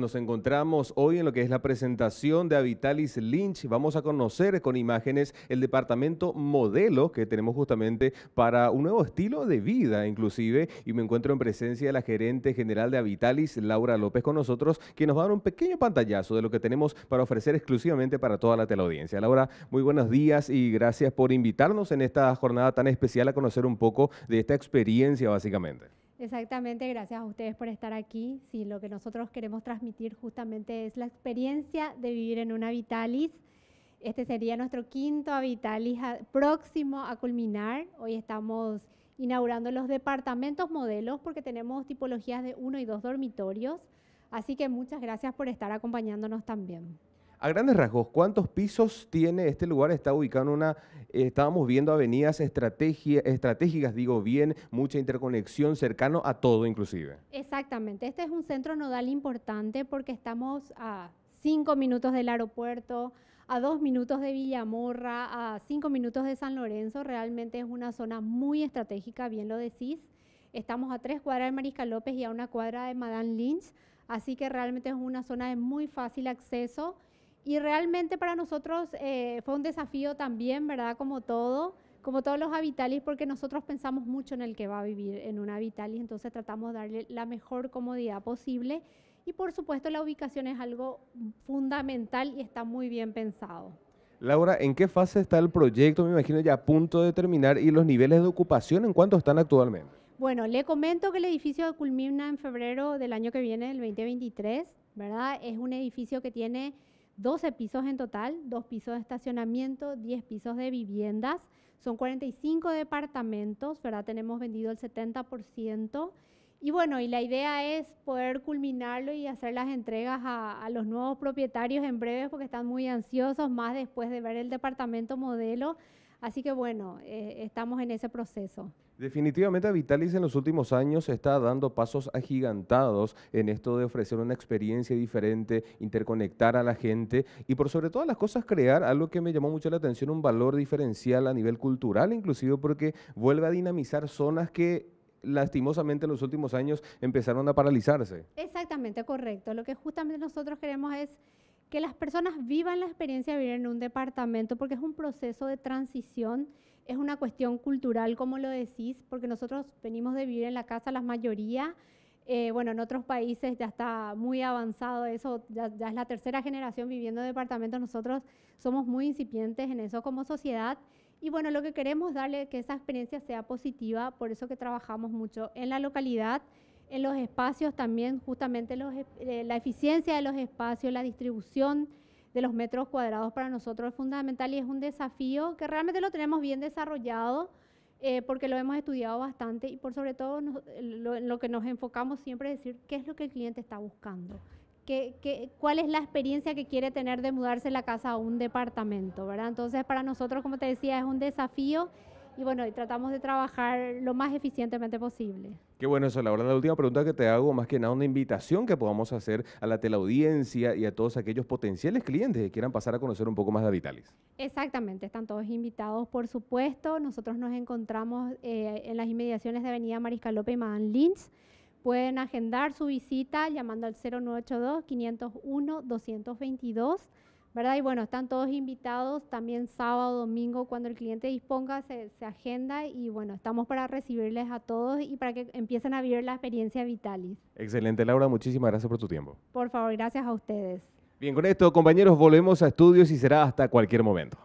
Nos encontramos hoy en lo que es la presentación de Avitalis Lynch. Vamos a conocer con imágenes el departamento modelo que tenemos justamente para un nuevo estilo de vida inclusive. Y me encuentro en presencia de la gerente general de Avitalis, Laura López, con nosotros, que nos va a dar un pequeño pantallazo de lo que tenemos para ofrecer exclusivamente para toda la teleaudiencia. Laura, muy buenos días y gracias por invitarnos en esta jornada tan especial a conocer un poco de esta experiencia básicamente. Exactamente, gracias a ustedes por estar aquí. Sí, lo que nosotros queremos transmitir justamente es la experiencia de vivir en una Vitalis. Este sería nuestro quinto Vitalis próximo a culminar. Hoy estamos inaugurando los departamentos modelos porque tenemos tipologías de uno y dos dormitorios. Así que muchas gracias por estar acompañándonos también. A grandes rasgos, ¿cuántos pisos tiene este lugar? Está ubicado en una, eh, estábamos viendo avenidas estratégicas, digo bien, mucha interconexión, cercano a todo inclusive. Exactamente, este es un centro nodal importante porque estamos a cinco minutos del aeropuerto, a dos minutos de Villamorra, a cinco minutos de San Lorenzo, realmente es una zona muy estratégica, bien lo decís. Estamos a tres cuadras de Mariscal López y a una cuadra de Madame Lynch, así que realmente es una zona de muy fácil acceso y realmente para nosotros eh, fue un desafío también, ¿verdad? Como todo, como todos los habitales, porque nosotros pensamos mucho en el que va a vivir en un Habitalis, entonces tratamos de darle la mejor comodidad posible. Y por supuesto la ubicación es algo fundamental y está muy bien pensado. Laura, ¿en qué fase está el proyecto? Me imagino ya a punto de terminar y los niveles de ocupación, ¿en cuánto están actualmente? Bueno, le comento que el edificio culmina en febrero del año que viene, el 2023, ¿verdad? Es un edificio que tiene 12 pisos en total, 2 pisos de estacionamiento, 10 pisos de viviendas, son 45 departamentos, ¿verdad? Tenemos vendido el 70%. Y bueno, y la idea es poder culminarlo y hacer las entregas a, los nuevos propietarios en breve porque están muy ansiosos, más después de ver el departamento modelo. Así que bueno, eh, estamos en ese proceso. Definitivamente Vitalis en los últimos años está dando pasos agigantados en esto de ofrecer una experiencia diferente, interconectar a la gente y por sobre todas las cosas crear algo que me llamó mucho la atención, un valor diferencial a nivel cultural inclusive porque vuelve a dinamizar zonas que lastimosamente en los últimos años empezaron a paralizarse. Exactamente, correcto. Lo que justamente nosotros queremos es que las personas vivan la experiencia de vivir en un departamento, porque es un proceso de transición, es una cuestión cultural, como lo decís, porque nosotros venimos de vivir en la casa la mayoría. Eh, bueno, en otros países ya está muy avanzado eso, ya, es la tercera generación viviendo en departamentos, nosotros somos muy incipientes en eso como sociedad. Y bueno, lo que queremos darle que esa experiencia sea positiva, por eso que trabajamos mucho en la localidad en los espacios también justamente los, eh, la eficiencia de los espacios, la distribución de los metros cuadrados para nosotros es fundamental y es un desafío que realmente lo tenemos bien desarrollado eh, porque lo hemos estudiado bastante y por sobre todo eh, lo, lo, que nos enfocamos siempre es decir qué es lo que el cliente está buscando, qué, qué, cuál es la experiencia que quiere tener de mudarse la casa a un departamento, ¿verdad? Entonces para nosotros, como te decía, es un desafío y bueno, tratamos de trabajar lo más eficientemente posible. Qué bueno eso, verdad, La última pregunta que te hago, más que nada una invitación que podamos hacer a la teleaudiencia y a todos aquellos potenciales clientes que quieran pasar a conocer un poco más de Vitalis. Exactamente, están todos invitados, por supuesto. Nosotros nos encontramos eh, en las inmediaciones de Avenida Mariscal López y Madame Lins. Pueden agendar su visita llamando al 0982 501 222 ¿verdad? Y bueno, están todos invitados también sábado, domingo, cuando el cliente disponga, se, agenda y bueno, estamos para recibirles a todos y para que empiecen a vivir la experiencia Vitalis. Excelente, Laura, muchísimas gracias por tu tiempo. Por favor, gracias a ustedes. Bien, con esto, compañeros, volvemos a estudios y será hasta cualquier momento.